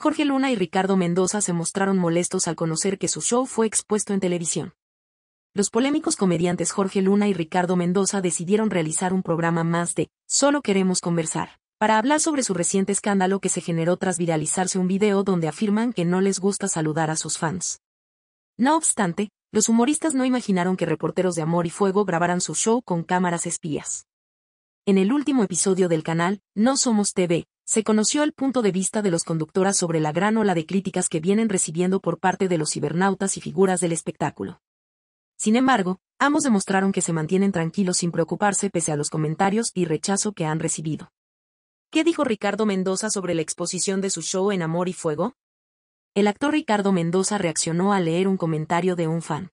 Jorge Luna y Ricardo Mendoza se mostraron molestos al conocer que su show fue expuesto en televisión. Los polémicos comediantes Jorge Luna y Ricardo Mendoza decidieron realizar un programa más de Solo queremos conversar, para hablar sobre su reciente escándalo que se generó tras viralizarse un video donde afirman que no les gusta saludar a sus fans. No obstante, los humoristas no imaginaron que reporteros de Amor y Fuego grabaran su show con cámaras espías. En el último episodio del canal, No Somos TV, se conoció el punto de vista de los conductoras sobre la gran ola de críticas que vienen recibiendo por parte de los cibernautas y figuras del espectáculo. Sin embargo, ambos demostraron que se mantienen tranquilos sin preocuparse pese a los comentarios y rechazo que han recibido. ¿Qué dijo Ricardo Mendoza sobre la exposición de su show en Amor y Fuego? El actor Ricardo Mendoza reaccionó al leer un comentario de un fan.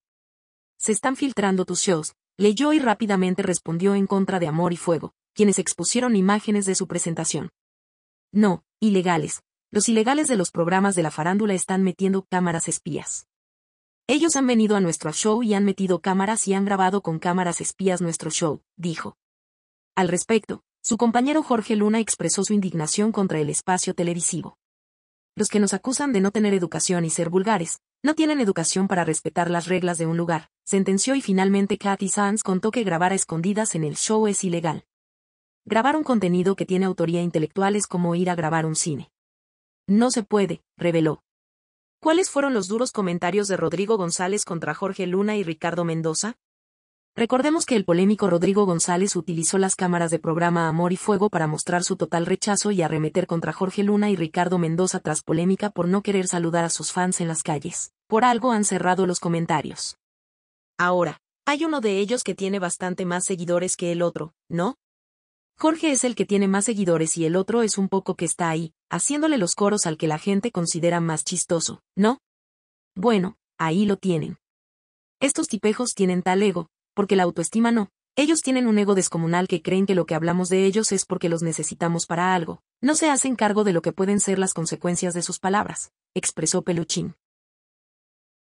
Se están filtrando tus shows, leyó y rápidamente respondió en contra de Amor y Fuego, quienes expusieron imágenes de su presentación. No, ilegales. Los ilegales de los programas de la farándula están metiendo cámaras espías. Ellos han venido a nuestro show y han metido cámaras y han grabado con cámaras espías nuestro show, dijo. Al respecto, su compañero Jorge Luna expresó su indignación contra el espacio televisivo. Los que nos acusan de no tener educación y ser vulgares, no tienen educación para respetar las reglas de un lugar, sentenció y finalmente Kathy Sands contó que grabar escondidas en el show es ilegal. Grabar un contenido que tiene autoría intelectual es como ir a grabar un cine. No se puede, reveló. ¿Cuáles fueron los duros comentarios de Rodrigo González contra Jorge Luna y Ricardo Mendoza? Recordemos que el polémico Rodrigo González utilizó las cámaras de programa Amor y Fuego para mostrar su total rechazo y arremeter contra Jorge Luna y Ricardo Mendoza tras polémica por no querer saludar a sus fans en las calles. Por algo han cerrado los comentarios. Ahora, hay uno de ellos que tiene bastante más seguidores que el otro, ¿no? Jorge es el que tiene más seguidores y el otro es un poco que está ahí, haciéndole los coros al que la gente considera más chistoso, ¿no? Bueno, ahí lo tienen. Estos tipejos tienen tal ego, porque la autoestima no. Ellos tienen un ego descomunal que creen que lo que hablamos de ellos es porque los necesitamos para algo. No se hacen cargo de lo que pueden ser las consecuencias de sus palabras, expresó Peluchín.